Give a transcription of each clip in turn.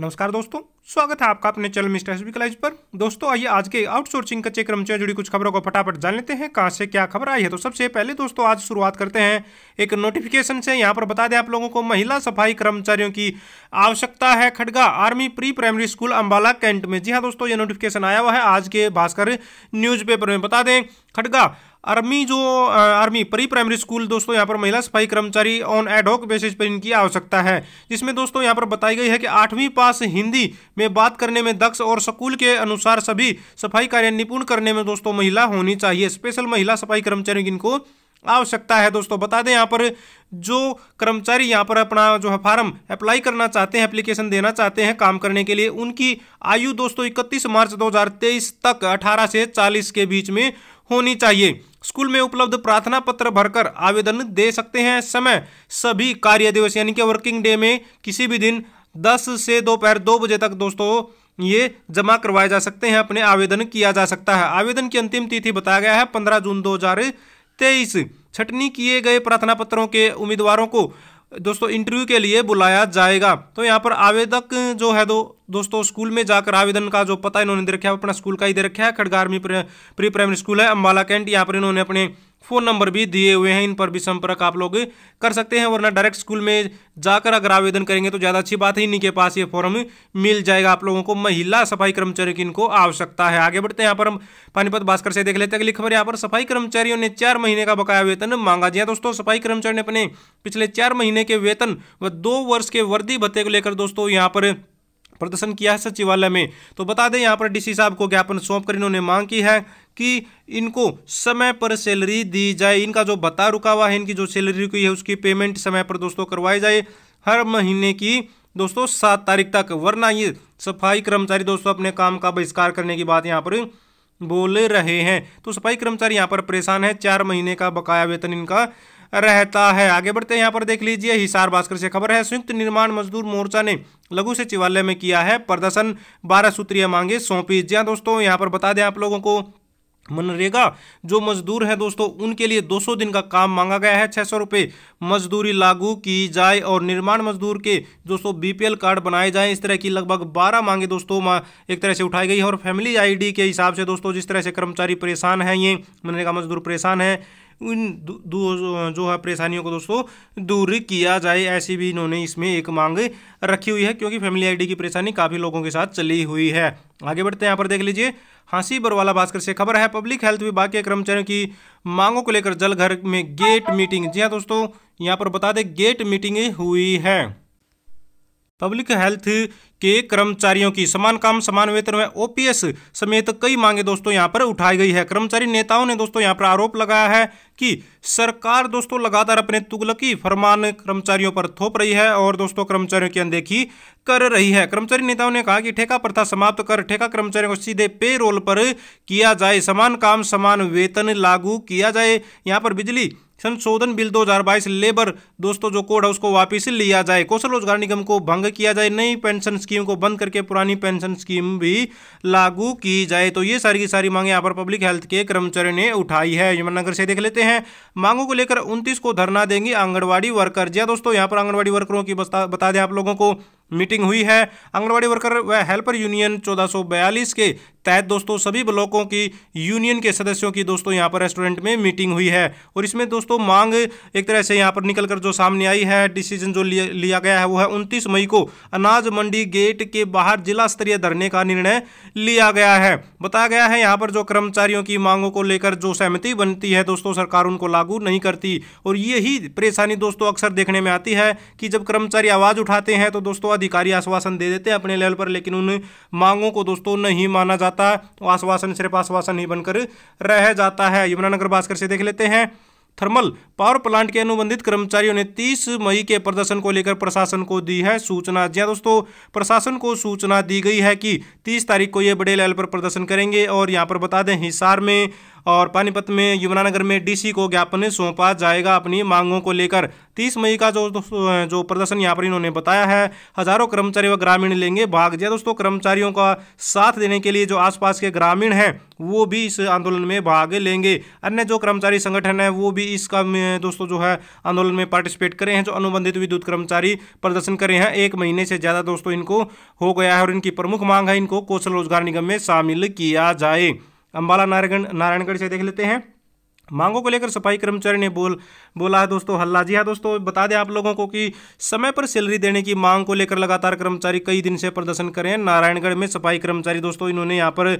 नमस्कार दोस्तों स्वागत है आपका अपने चैनल मिस्टर एसबी कॉलेज पर दोस्तों आइए आज के आउटसोर्सिंग कच्चे कर्मचारियों जुड़ी कुछ खबरों को फटाफट जान लेते हैं कहाँ से क्या खबर आई है तो सबसे पहले दोस्तों आज शुरुआत करते हैं एक नोटिफिकेशन से यहाँ पर बता दें आप लोगों को महिला सफाई कर्मचारियों की आवश्यकता है Khadga army pre primary school Ambala cantt में जी हाँ दोस्तों ये नोटिफिकेशन आया हुआ है आज के भास्कर न्यूज़ में बता दें खडगा आर्मी जो आर्मी प्री प्राइमरी स्कूल दोस्तों यहाँ पर महिला सफाई कर्मचारी ऑन एडॉक बेसिस पर इनकी आवश्यकता है जिसमें दोस्तों यहाँ पर बताई गई है कि आठवीं पास हिंदी में बात करने में दक्ष और स्कूल के अनुसार सभी सफाई कार्य निपुण करने में दोस्तों महिला होनी चाहिए स्पेशल महिला सफाई कर्मचारी इनको आवश्यकता है दोस्तों बता दें यहाँ पर जो कर्मचारी यहाँ पर अपना जो है फार्म अप्लाई करना चाहते हैं एप्लीकेशन देना चाहते हैं काम करने के लिए उनकी आयु दोस्तों इकतीस मार्च 2023 तक 18 से 40 के बीच में होनी चाहिए स्कूल में उपलब्ध प्रार्थना पत्र भरकर आवेदन दे सकते हैं समय सभी कार्य दिवस यानी कि वर्किंग डे में किसी भी दिन दस से दोपहर दो, दो बजे तक दोस्तों ये जमा करवाए जा सकते हैं अपने आवेदन किया जा सकता है आवेदन की अंतिम तिथि बताया गया है पंद्रह जून दो हजार तेईस छटनी किए गए प्रार्थना पत्रों के उम्मीदवारों को दोस्तों इंटरव्यू के लिए बुलाया जाएगा तो यहाँ पर आवेदक जो है दो दोस्तों स्कूल में जाकर आवेदन का जो पता इन्होंने दे रखा है अपना स्कूल का ही दे रखा है Khadga army pre primary school है अम्बाला कैंट यहाँ पर इन्होंने अपने फ़ोन नंबर भी दिए हुए हैं इन पर भी संपर्क आप लोग कर सकते हैं वरना डायरेक्ट स्कूल में जाकर अगर आवेदन करेंगे तो ज़्यादा अच्छी बात है इन्हीं के पास ये फॉर्म मिल जाएगा आप लोगों को महिला सफाई कर्मचारी की इनको आवश्यकता है आगे बढ़ते हैं यहाँ पर हम पानीपत भास्कर से देख लेते हैं अगली खबर यहाँ पर सफाई कर्मचारियों ने चार महीने का बकाया वेतन मांगा जी हाँ दोस्तों सफाई कर्मचारी ने अपने पिछले चार महीने के वेतन व दो वर्ष के वर्दी भत्ते को लेकर दोस्तों यहाँ पर प्रदर्शन किया है सचिवालय में तो बता दें यहाँ पर डीसी साहब को ज्ञापन सौंप कर इन्होंने मांग की है कि इनको समय पर सैलरी दी जाए इनका जो बता रुका हुआ है इनकी जो सैलरी रुकी है उसकी पेमेंट समय पर दोस्तों करवाई जाए हर महीने की दोस्तों सात तारीख तक वरना ये सफाई कर्मचारी दोस्तों अपने काम का बहिष्कार करने की बात यहाँ पर बोल रहे हैं तो सफाई कर्मचारी यहाँ पर परेशान है चार महीने का बकाया वेतन इनका रहता है आगे बढ़ते हैं यहाँ पर देख लीजिए हिसार भास्कर से खबर है संयुक्त निर्माण मजदूर मोर्चा ने लघु सचिवालय में किया है प्रदर्शन बारह सूत्रीय मांगे सौंपी जी हाँ दोस्तों यहाँ पर बता दें आप लोगों को मनरेगा जो मजदूर हैं दोस्तों उनके लिए 200 दिन का काम मांगा गया है छः सौ मजदूरी लागू की जाए और निर्माण मजदूर के दोस्तों बीपीएल कार्ड बनाए जाएं इस तरह की लगभग 12 मांगे दोस्तों एक तरह से उठाई गई है और फैमिली आईडी के हिसाब से दोस्तों जिस तरह से कर्मचारी परेशान हैं ये मनरेगा मजदूर परेशान हैं उन जो है परेशानियों को दोस्तों दूर किया जाए ऐसी भी इन्होंने इसमें एक मांग रखी हुई है क्योंकि फैमिली आईडी की परेशानी काफ़ी लोगों के साथ चली हुई है आगे बढ़ते हैं यहाँ पर देख लीजिए हाँसी बरवाला भास्कर से खबर है पब्लिक हेल्थ विभाग के कर्मचारियों की मांगों को लेकर जलघर में गेट मीटिंग जी हाँ दोस्तों यहाँ पर बता दें गेट मीटिंग हुई है पब्लिक हेल्थ के कर्मचारियों की समान काम समान वेतन व ओपीएस समेत कई मांगे दोस्तों यहाँ पर उठाई गई है कर्मचारी नेताओं ने दोस्तों यहाँ पर आरोप लगाया है कि सरकार दोस्तों लगातार अपने तुगलकी फरमान कर्मचारियों पर थोप रही है और दोस्तों कर्मचारियों की अनदेखी कर रही है कर्मचारी नेताओं ने कहा कि ठेका प्रथा समाप्त कर ठेका कर्मचारियों को सीधे पे रोल पर किया जाए समान काम समान वेतन लागू किया जाए यहाँ पर बिजली संशोधन बिल 2022 लेबर दोस्तों जो कोड है उसको वापिस लिया जाए कौशल रोजगार निगम को भंग किया जाए नई पेंशन स्कीम को बंद करके पुरानी पेंशन स्कीम भी लागू की जाए तो ये सारी की सारी मांगे यहाँ पर पब्लिक हेल्थ के कर्मचारी ने उठाई है यमुनानगर से देख लेते हैं मांगों को लेकर उनतीस को धरना देंगी आंगनबाड़ी वर्कर जी हाँ दोस्तों यहाँ पर आंगनबाड़ी वर्करों की बता दें आप लोगों को मीटिंग हुई है आंगनबाड़ी वर्कर व हेल्पर यूनियन चौदह के तहत दोस्तों सभी ब्लॉकों की यूनियन के सदस्यों की दोस्तों यहाँ पर रेस्टोरेंट में मीटिंग हुई है और इसमें दोस्तों मांग एक तरह से यहाँ पर निकल कर जो सामने आई है डिसीजन जो लिया, लिया गया है वो है उनतीस मई को अनाज मंडी गेट के बाहर जिला स्तरीय धरने का निर्णय लिया गया है बताया गया है यहाँ पर जो कर्मचारियों की मांगों को लेकर जो सहमति बनती है दोस्तों सरकार उनको लागू नहीं करती और यही परेशानी दोस्तों अक्सर देखने में आती है कि जब कर्मचारी आवाज़ उठाते हैं तो दोस्तों अधिकारी आश्वासन दे देते हैं अपने लेवल पर लेकिन उन मांगों को दोस्तों नहीं माना जाता जाता है तो आश्वासन सिर्फ आश्वासन ही बनकर रह जाता है यमुनानगर भास्कर से देख लेते हैं थर्मल पावर प्लांट के अनुबंधित कर्मचारियों ने 30 मई के प्रदर्शन को लेकर प्रशासन को दी है सूचना जी दोस्तों प्रशासन को सूचना दी गई है कि 30 तारीख को ये बड़े लेवल पर प्रदर्शन करेंगे और यहाँ पर बता दें हिसार में और पानीपत में यमुनानगर में डीसी को ज्ञापन सौंपा जाएगा अपनी मांगों को लेकर तीस मई का जो जो प्रदर्शन यहाँ पर इन्होंने बताया है हजारों कर्मचारी व ग्रामीण लेंगे भाग दिया हाँ दोस्तों कर्मचारियों का साथ देने के लिए जो आसपास के ग्रामीण हैं वो भी इस आंदोलन में भाग लेंगे अन्य जो कर्मचारी संगठन है वो भी इसका दोस्तों जो है आंदोलन में पार्टिसिपेट करे हैं जो अनुबंधित विद्युत कर्मचारी प्रदर्शन करे हैं एक महीने से ज़्यादा दोस्तों इनको हो गया है और इनकी प्रमुख मांग है इनको कौशल रोजगार निगम में शामिल किया जाए अम्बाला नारायण नारायणगढ़ से देख लेते हैं मांगों को लेकर सफाई कर्मचारी ने बोल बोला है दोस्तों हल्ला जी हाँ दोस्तों बता दें आप लोगों को कि समय पर सैलरी देने की मांग को लेकर लगातार कर्मचारी कई दिन से प्रदर्शन कर रहे हैं नारायणगढ़ में सफाई कर्मचारी दोस्तों इन्होंने यहाँ पर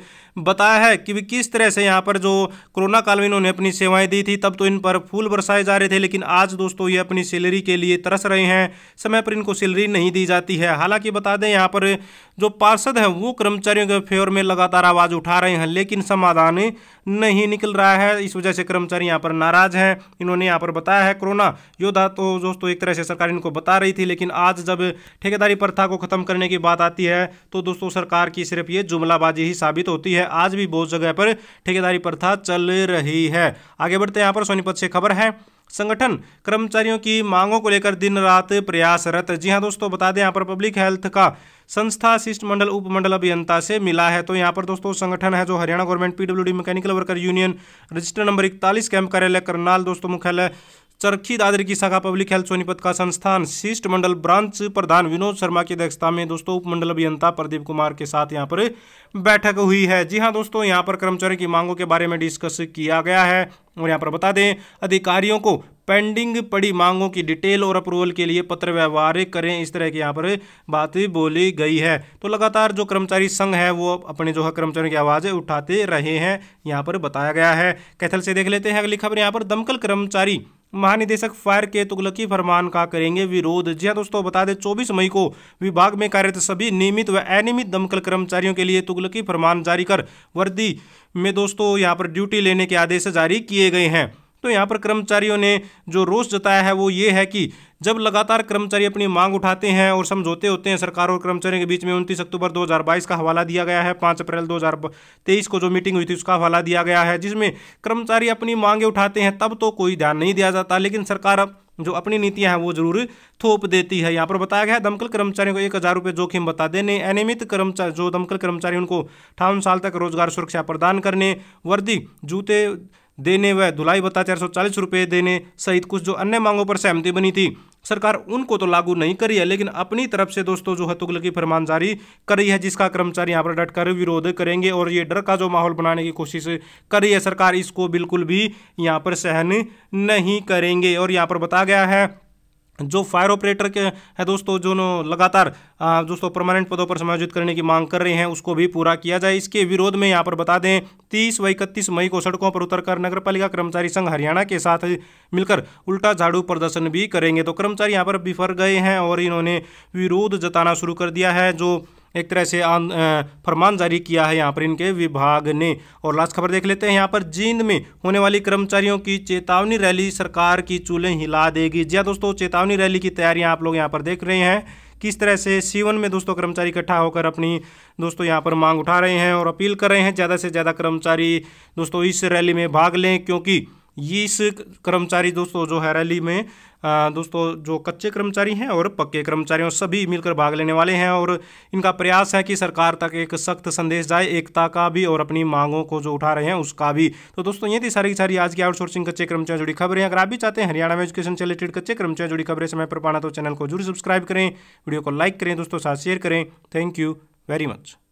बताया है कि किस तरह से यहाँ पर जो कोरोना काल में इन्होंने अपनी सेवाएं दी थी तब तो इन पर फूल बरसाए जा रहे थे लेकिन आज दोस्तों ये अपनी सैलरी के लिए तरस रहे हैं समय पर इनको सैलरी नहीं दी जाती है हालांकि बता दें यहाँ पर जो पार्षद हैं वो कर्मचारियों के फेवर में लगातार आवाज़ उठा रहे हैं लेकिन समाधान नहीं निकल रहा है इस वजह से कर्मचारी यहाँ पर नाराज हैं इन्होंने यहाँ पर बताया है कोरोना योद्धा तो दोस्तों एक तरह से सरकार इनको बता रही थी लेकिन आज जब ठेकेदारी प्रथा को खत्म करने की बात आती है तो दोस्तों सरकार की सिर्फ ये जुमलाबाजी ही साबित होती है आज भी बहुत जगह पर ठेकेदारी प्रथा चल रही है आगे बढ़ते यहाँ पर सोनीपत से खबर है संगठन कर्मचारियों की मांगों को लेकर दिन रात प्रयासरत जी हाँ दोस्तों बता दें यहाँ पर पब्लिक हेल्थ का संस्था शिष्टमंडल उपमंडल अभियंता से मिला है तो यहाँ पर दोस्तों संगठन है जो Haryana government PWD mechanical worker union register number इकतालीस कैंप कार्यालय करनाल दोस्तों मुख्यालय चरखी दादरी की शाखा पब्लिक हेल्थ सोनीपत का संस्थान शिष्ट मंडल ब्रांच प्रधान विनोद शर्मा की अध्यक्षता में दोस्तों उपमंडल अभियंता प्रदीप कुमार के साथ यहां पर बैठक हुई है जी हां दोस्तों यहां पर कर्मचारी की मांगों के बारे में डिस्कस किया गया है और यहां पर बता दें अधिकारियों को पेंडिंग पड़ी मांगों की डिटेल और अप्रूवल के लिए पत्र व्यवहार करें इस तरह की यहाँ पर बात बोली गई है तो लगातार जो कर्मचारी संघ है वो अपने जो है कर्मचारियों की आवाज़ें उठाते रहे हैं यहाँ पर बताया गया है कैथल से देख लेते हैं अगली खबर यहाँ पर दमकल कर्मचारी महानिदेशक फायर के तुगलकी फरमान का करेंगे विरोध जी हाँ दोस्तों बता दें चौबीस मई को विभाग में कार्यरत सभी नियमित व अनियमित दमकल कर्मचारियों के लिए तुगलकी फरमान जारी कर वर्दी में दोस्तों यहाँ पर ड्यूटी लेने के आदेश जारी किए गए हैं तो यहाँ पर कर्मचारियों ने जो रोष जताया है वो ये है कि जब लगातार कर्मचारी अपनी मांग उठाते हैं और समझौते होते हैं सरकार और कर्मचारियों के बीच में उनतीस अक्टूबर 2022 का हवाला दिया गया है 5 अप्रैल 2023 को जो मीटिंग हुई थी उसका हवाला दिया गया है जिसमें कर्मचारी अपनी मांगे उठाते हैं तब तो कोई ध्यान नहीं दिया जाता लेकिन सरकार अब जो अपनी नीतियां हैं वो जरूर थोप देती है यहाँ पर बताया गया है दमकल कर्मचारियों को एक हज़ार रुपये जोखिम बता देने अनियमित कर्मचारी जो दमकल कर्मचारी उनको अठावन साल तक रोजगार सुरक्षा प्रदान करने वर्दी जूते देने व धुलाई भत्ता चार सौ चालीस रुपये देने सहित कुछ जो अन्य मांगों पर सहमति बनी थी सरकार उनको तो लागू नहीं करी है लेकिन अपनी तरफ से दोस्तों जो है तुगलकी फरमान जारी करी है जिसका कर्मचारी यहाँ पर डटकर विरोध करेंगे और ये डर का जो माहौल बनाने की कोशिश करी है सरकार इसको बिल्कुल भी यहाँ पर सहन नहीं करेंगे और यहाँ पर बताया गया है जो फायर ऑपरेटर के हैं दोस्तों जो लगातार दोस्तों परमानेंट पदों पर समायोजित करने की मांग कर रहे हैं उसको भी पूरा किया जाए इसके विरोध में यहाँ पर बता दें तीस व इकतीस मई को सड़कों पर उतरकर नगरपालिका कर्मचारी संघ हरियाणा के साथ मिलकर उल्टा झाड़ू प्रदर्शन भी करेंगे तो कर्मचारी यहाँ पर बिफर गए हैं और इन्होंने विरोध जताना शुरू कर दिया है जो एक तरह से फरमान जारी किया है यहाँ पर इनके विभाग ने और लास्ट खबर देख लेते हैं यहाँ पर जींद में होने वाली कर्मचारियों की चेतावनी रैली सरकार की चूल्हे हिला देगी जी हाँ दोस्तों चेतावनी रैली की तैयारियाँ आप लोग यहाँ पर देख रहे हैं किस तरह से सीवन में दोस्तों कर्मचारी इकट्ठा होकर अपनी दोस्तों यहाँ पर मांग उठा रहे हैं और अपील कर रहे हैं ज़्यादा से ज़्यादा कर्मचारी दोस्तों इस रैली में भाग लें क्योंकि ये इस कर्मचारी दोस्तों जो है रैली में दोस्तों जो कच्चे कर्मचारी हैं और पक्के कर्मचारियों सभी मिलकर भाग लेने वाले हैं और इनका प्रयास है कि सरकार तक एक सख्त संदेश जाए एकता का भी और अपनी मांगों को जो उठा रहे हैं उसका भी तो दोस्तों ये थी सारी की सारी आज की आउटसोर्सिंग कच्चे कर्मचारियों जुड़ी खबरें अगर आप भी चाहते हैं हरियाणा में एजुकेशन से रिलेटेड कच्चे कर्मचारियों जुड़ी खबरें समय पर पाना तो चैनल को जरूर सब्सक्राइब करें वीडियो को लाइक करें दोस्तों साथ शेयर करें थैंक यू वेरी मच